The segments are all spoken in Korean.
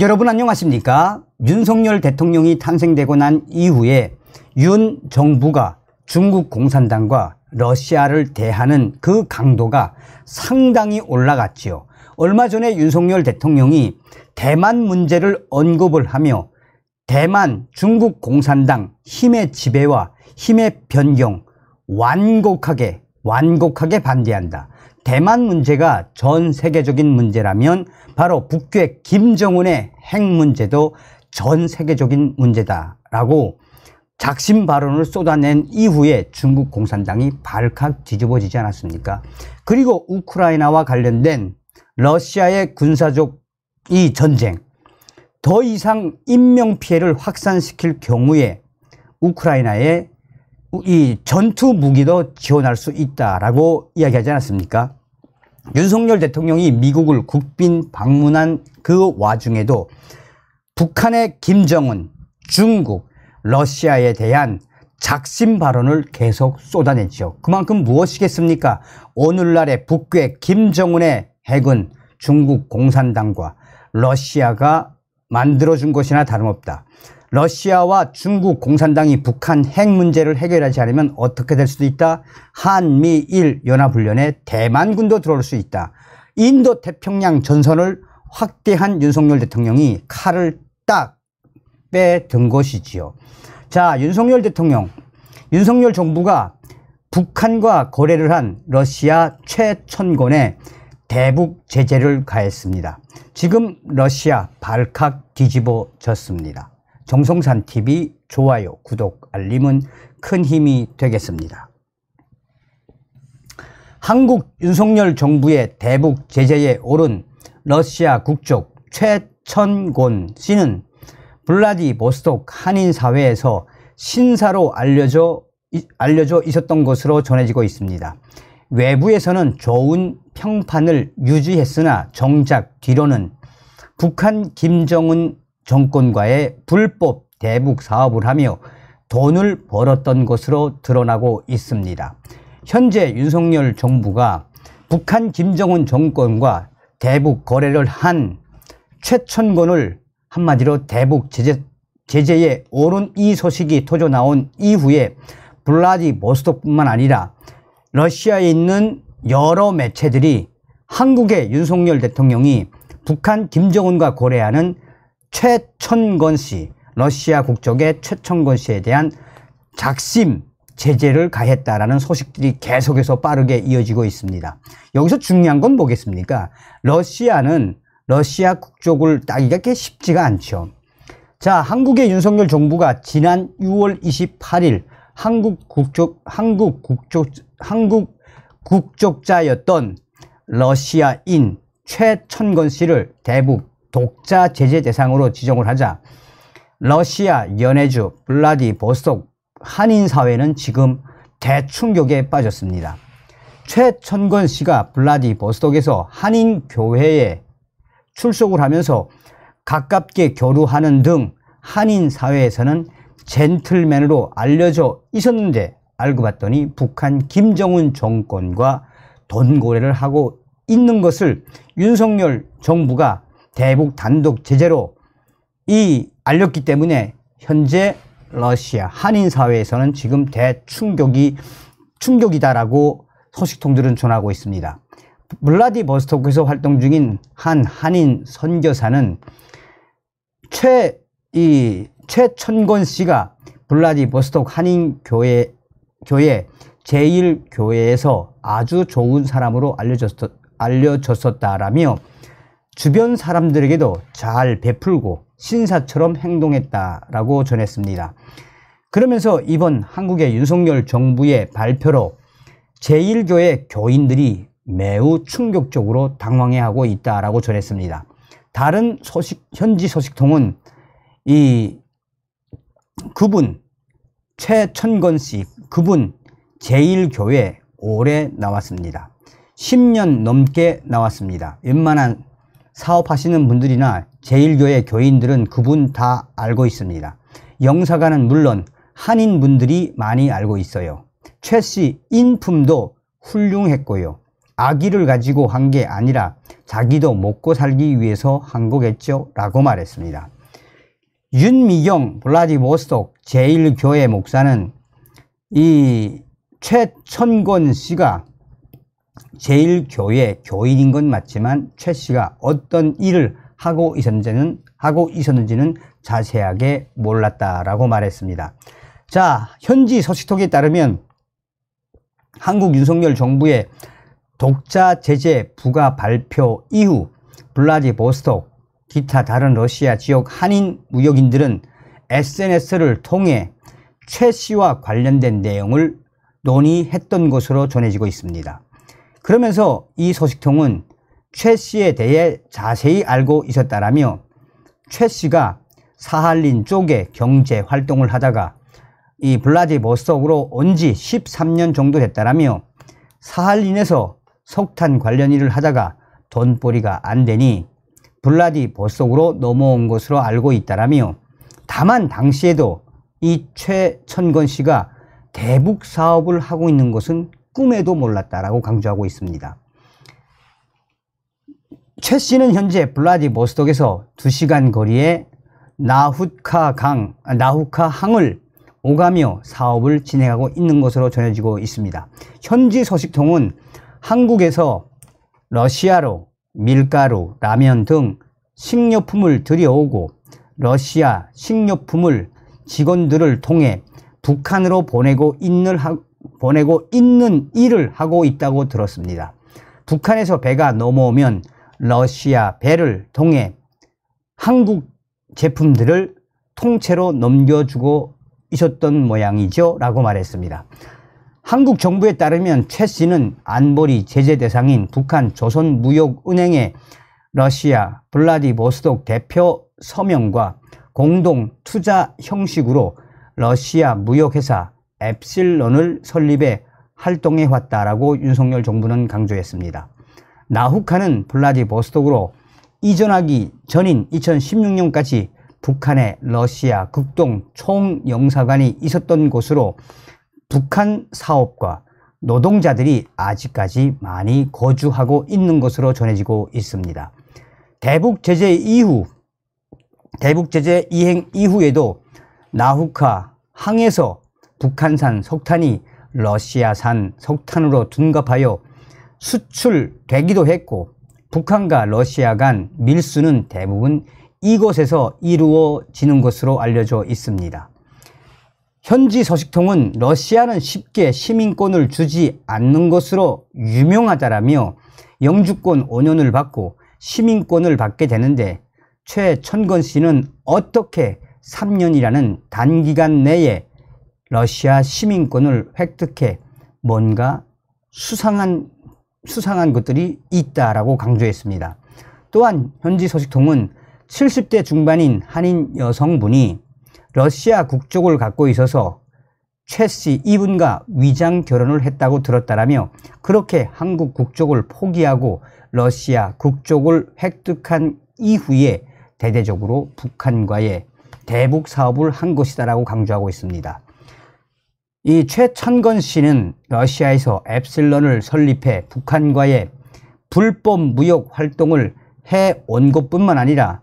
여러분 안녕하십니까? 윤석열 대통령이 탄생되고 난 이후에 윤 정부가 중국 공산당과 러시아를 대하는 그 강도가 상당히 올라갔지요. 얼마 전에 윤석열 대통령이 대만 문제를 언급을 하며 대만 중국 공산당 힘의 지배와 힘의 변경 완곡하게 완곡하게 반대한다. 대만 문제가 전 세계적인 문제라면 바로 북괴 김정은의 핵 문제도 전 세계적인 문제다라고 작심 발언을 쏟아낸 이후에 중국 공산당이 발칵 뒤집어지지 않았습니까? 그리고 우크라이나와 관련된 러시아의 군사적 이 전쟁 더 이상 인명 피해를 확산시킬 경우에 우크라이나에 이 전투 무기도 지원할 수 있다라고 이야기하지 않았습니까? 윤석열 대통령이 미국을 국빈 방문한 그 와중에도 북한의 김정은, 중국, 러시아에 대한 작심 발언을 계속 쏟아냈죠. 그만큼 무엇이겠습니까? 오늘날의 북괴 김정은의 핵은 중국 공산당과 러시아가 만들어준 것이나 다름없다. 러시아와 중국 공산당이 북한 핵 문제를 해결하지 않으면 어떻게 될 수도 있다. 한미일 연합훈련에 대만군도 들어올 수 있다. 인도 태평양 전선을 확대한 윤석열 대통령이 칼을 딱 빼든 것이지요. 자, 윤석열 대통령, 윤석열 정부가 북한과 거래를 한 러시아 최천권에 대북 제재를 가했습니다. 지금 러시아 발칵 뒤집어졌습니다. 정성산 TV 좋아요, 구독, 알림은 큰 힘이 되겠습니다. 한국 윤석열 정부의 대북 제재에 오른 러시아 국적 최천곤 씨는 블라디보스톡 한인사회에서 신사로 알려져, 알려져 있었던 것으로 전해지고 있습니다. 외부에서는 좋은 평판을 유지했으나 정작 뒤로는 북한 김정은 정권과의 불법 대북 사업을 하며 돈을 벌었던 것으로 드러나고 있습니다. 현재 윤석열 정부가 북한 김정은 정권과 대북 거래를 한 최천권을 한마디로 대북 제재, 제재에 오른 이 소식이 터져 나온 이후에 블라디보스톡뿐만 아니라 러시아에 있는 여러 매체들이 한국의 윤석열 대통령이 북한 김정은과 거래하는 최천건 씨, 러시아 국적의 최천건 씨에 대한 작심 제재를 가했다라는 소식들이 계속해서 빠르게 이어지고 있습니다. 여기서 중요한 건 뭐겠습니까? 러시아는 러시아 국적을 따기가 꽤 쉽지가 않죠. 자, 한국의 윤석열 정부가 지난 6월 28일 한국 국적, 한국 국적, 한국 국적자였던 러시아인 최천건 씨를 대북 독자 제재 대상으로 지정을 하자 러시아, 연해주, 블라디보스톡 한인 사회는 지금 대충격에 빠졌습니다. 최천건 씨가 블라디보스톡에서 한인 교회에 출석을 하면서 가깝게 교류하는 등 한인 사회에서는 젠틀맨으로 알려져 있었는데 알고 봤더니 북한 김정은 정권과 돈고래를 하고 있는 것을 윤석열 정부가 대북 단독 제재로 이 알렸기 때문에 현재 러시아 한인 사회에서는 지금 대충격이 충격이다라고 소식통들은 전하고 있습니다. 블라디버스토크에서 활동 중인 한 한인 선교사는 최 이최천건 씨가 블라디버스토크 한인 교회 교회 제1교회에서 아주 좋은 사람으로 알려졌, 알려졌었다라며 주변 사람들에게도 잘 베풀고 신사처럼 행동했다라고 전했습니다. 그러면서 이번 한국의 윤석열 정부의 발표로 제1교회 교인들이 매우 충격적으로 당황해하고 있다라고 전했습니다. 다른 소식, 현지 소식통은 이 그분 최천건 씨 그분 제1교회 오래 나왔습니다. 10년 넘게 나왔습니다. 웬만한 사업하시는 분들이나 제1교회 교인들은 그분 다 알고 있습니다. 영사관은 물론 한인분들이 많이 알고 있어요. 최씨 인품도 훌륭했고요. 아기를 가지고 한 게 아니라 자기도 먹고 살기 위해서 한 거겠죠 라고 말했습니다. 윤미경 블라디보스톡 제1교회 목사는 이 최천권 씨가 제1교회 교인인 건 맞지만 최 씨가 어떤 일을 하고 있었는지는, 하고 있었는지는 자세하게 몰랐다라고 말했습니다. 자, 현지 소식통에 따르면 한국 윤석열 정부의 독자 제재 부과 발표 이후 블라디보스톡 기타 다른 러시아 지역 한인 무역인들은 SNS를 통해 최 씨와 관련된 내용을 논의했던 것으로 전해지고 있습니다. 그러면서 이 소식통은 최 씨에 대해 자세히 알고 있었다라며 최 씨가 사할린 쪽에 경제 활동을 하다가 이 블라디보스톡으로 온 지 13년 정도 됐다라며 사할린에서 석탄 관련 일을 하다가 돈벌이가 안 되니 블라디보스톡으로 넘어온 것으로 알고 있다라며 다만 당시에도 이 최천건 씨가 대북 사업을 하고 있는 것은 꿈에도 몰랐다라고 강조하고 있습니다. 최 씨는 현재 블라디보스톡에서 2시간 거리의 나후카 강, 아, 나후카 항을 오가며 사업을 진행하고 있는 것으로 전해지고 있습니다. 현지 소식통은 한국에서 러시아로 밀가루, 라면 등 식료품을 들여오고 러시아 식료품을 직원들을 통해 북한으로 보내고 있는, 보내고 있는 일을 하고 있다고 들었습니다. 북한에서 배가 넘어오면 러시아 배를 통해 한국 제품들을 통째로 넘겨주고 있었던 모양이죠 라고 말했습니다. 한국 정부에 따르면 최 씨는 안보리 제재 대상인 북한 조선무역은행의 러시아 블라디보스톡 대표 서명과 공동 투자 형식으로 러시아 무역회사 엡실론을 설립해 활동해 왔다라고 윤석열 정부는 강조했습니다. 나후카는 블라디보스톡으로 이전하기 전인 2016년까지 북한의 러시아 극동 총영사관이 있었던 곳으로 북한 사업과 노동자들이 아직까지 많이 거주하고 있는 것으로 전해지고 있습니다. 대북 제재 이후 대북 제재 이행 이후에도 나후카 항에서 북한산 석탄이 러시아산 석탄으로 둔갑하여 수출되기도 했고 북한과 러시아 간 밀수는 대부분 이곳에서 이루어지는 것으로 알려져 있습니다. 현지 소식통은 러시아는 쉽게 시민권을 주지 않는 것으로 유명하다라며 영주권 5년을 받고 시민권을 받게 되는데 최천건 씨는 어떻게 3년이라는 단기간 내에 러시아 시민권을 획득해 뭔가 수상한 수상한 것들이 있다라고 강조했습니다. 또한 현지 소식통은 70대 중반인 한인 여성분이 러시아 국적을 갖고 있어서 최씨 이분과 위장 결혼을 했다고 들었다라며 그렇게 한국 국적을 포기하고 러시아 국적을 획득한 이후에 대대적으로 북한과의 대북 사업을 한 것이다라고 강조하고 있습니다. 이 최천건 씨는 러시아에서 엡실론을 설립해 북한과의 불법 무역 활동을 해온 것뿐만 아니라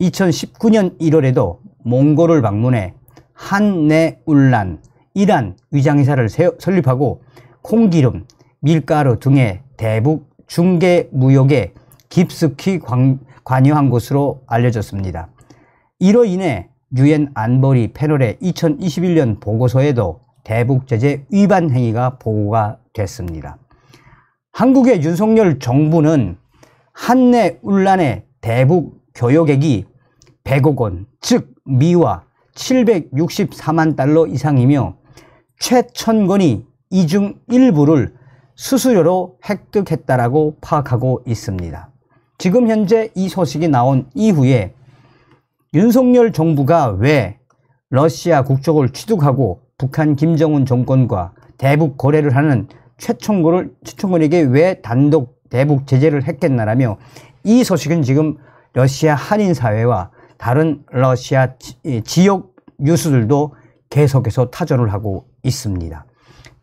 2019년 1월에도 몽골을 방문해 한내울란 이란 위장회사를 설립하고 콩기름, 밀가루 등의 대북 중개 무역에 깊숙이 관, 관여한 것으로 알려졌습니다. 이로 인해 유엔 안보리 패널의 2021년 보고서에도 대북제재 위반 행위가 보고가 됐습니다. 한국의 윤석열 정부는 한내 울란의 대북 교역액이 100억 원, 즉 미화 764만 달러 이상이며 최천건이 이중 일부를 수수료로 획득했다라고 파악하고 있습니다. 지금 현재 이 소식이 나온 이후에 윤석열 정부가 왜 러시아 국적을 취득하고 북한 김정은 정권과 대북 거래를 하는 최총근을 최총근에게 왜 단독 대북 제재를 했겠나라며 이 소식은 지금 러시아 한인 사회와 다른 러시아 지역 뉴스들도 계속해서 타전을 하고 있습니다.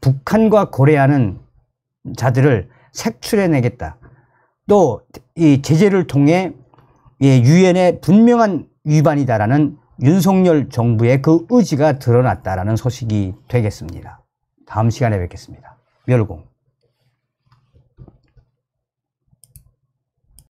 북한과 거래하는 자들을 색출해내겠다. 또 이 제재를 통해 유엔의 분명한 위반이다라는 윤석열 정부의 그 의지가 드러났다라는 소식이 되겠습니다. 다음 시간에 뵙겠습니다. 멸공.